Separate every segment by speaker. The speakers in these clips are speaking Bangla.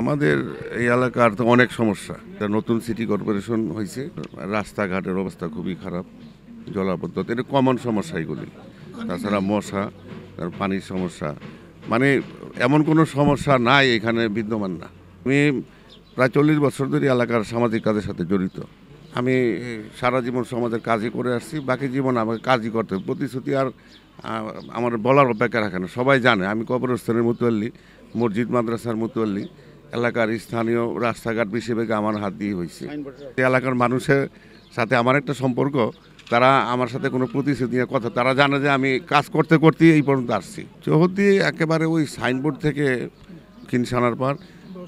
Speaker 1: আমাদের এই এলাকার তো অনেক সমস্যা নতুন সিটি কর্পোরেশন হয়েছে রাস্তাঘাটের অবস্থা খুবই খারাপ জলাবদ্ধতা এটা কমন সমস্যা এগুলি তাছাড়া মশা তার পানির সমস্যা মানে এমন কোনো সমস্যা নাই এখানে বিদ্যমান না আমি প্রায় চল্লিশ বছর ধরে এলাকার সামাজিক কাজের সাথে জড়িত আমি সারা জীবন সমাজের কাজই করে আসছি বাকি জীবন আমাকে কাজই করতে প্রতিশ্রুতি আর আমার বলার অপেক্ষা রাখে না সবাই জানে আমি কবরস্থানের মুতোয়াল্লি মসজিদ মাদ্রাসার মুতোয়াল্লি এলাকার স্থানীয় রাস্তাঘাট হিসেবে আমার হাত দিয়ে হয়েছে এলাকার মানুষের সাথে আমার একটা সম্পর্ক তারা আমার সাথে কোনো প্রতিশ্রুতি কথা তারা জানে যে আমি কাজ করতে করতে এই পর্যন্ত আসছি চৌহদি একেবারে ওই সাইনবোর্ড থেকে কিনসানার পর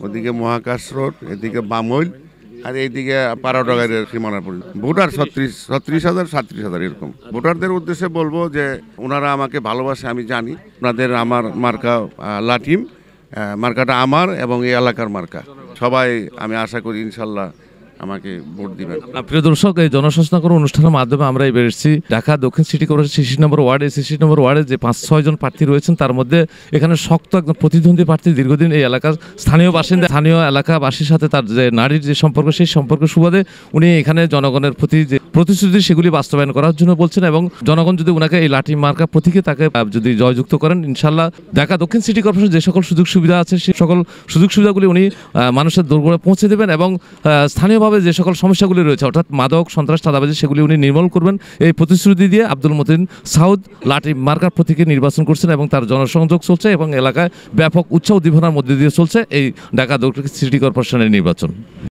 Speaker 1: ওদিকে মহাকাশ রোড এদিকে বামইল আর এইদিকে পাড়াডগার সীমানা পড়ল ভোটার ছত্রিশ ছত্রিশ হাজার সাতত্রিশ হাজার এরকম ভোটারদের উদ্দেশ্যে বলবো যে ওনারা আমাকে ভালোবাসে আমি জানি ওনাদের আমার মার্কা লাটিম মার্কাটা আমার এবং এই এলাকার মার্কা সবাই আমি আশা করি ইনশাল্লাহ আমাকে ভোট দিবেন
Speaker 2: প্রিয় দর্শক এই জনসচেতনকর অনুষ্ঠানের মাধ্যমে আমরা এই বেড়েছি ঢাকা দক্ষিণ সিটি কর্পোরেশন শিশি নম্বর ওয়ার্ডে সিসি নম্বর ওয়ার্ডে যে পাঁচ ছয়জন প্রার্থী রয়েছেন তার মধ্যে এখানে শক্ত একজন প্রতিদ্বন্দ্বী প্রার্থী দীর্ঘদিন এই এলাকার স্থানীয় বাসিন্দা স্থানীয় এলাকাবাসীর সাথে তার যে নারীর যে সম্পর্ক সেই সম্পর্ক সুবাদে উনি এখানে জনগণের প্রতি যে প্রতিশ্রুতি সেগুলি বাস্তবায়ন করার জন্য বলছেন এবং জনগণ যদি ওনাকে এই লাঠি মার্কা প্রতীকে তাকে যদি জয়যুক্ত করেন ইনশাল্লাহ দেখা দক্ষিণ সিটি কর্পোরেশন যে সকল সুযোগ সুবিধা আছে সে সকল সুযোগ সুবিধাগুলি উনি মানুষের দুর্গে পৌঁছে দেবেন এবং স্থানীয়ভাবে যে সকল সমস্যাগুলি রয়েছে অর্থাৎ মাদক সন্ত্রাস চাঁদাবাজি সেগুলি উনি নির্মূল করবেন এই প্রতিশ্রুতি দিয়ে আব্দুল মতিন সাউদ লাঠি মার্কার প্রতীকে নির্বাচন করছেন এবং তার জনসংযোগ চলছে এবং এলাকায় ব্যাপক উৎসাহ উদ্দীপনার মধ্যে দিয়ে চলছে এই ঢাকা দক্ষিণ সিটি কর্পোরেশনের নির্বাচন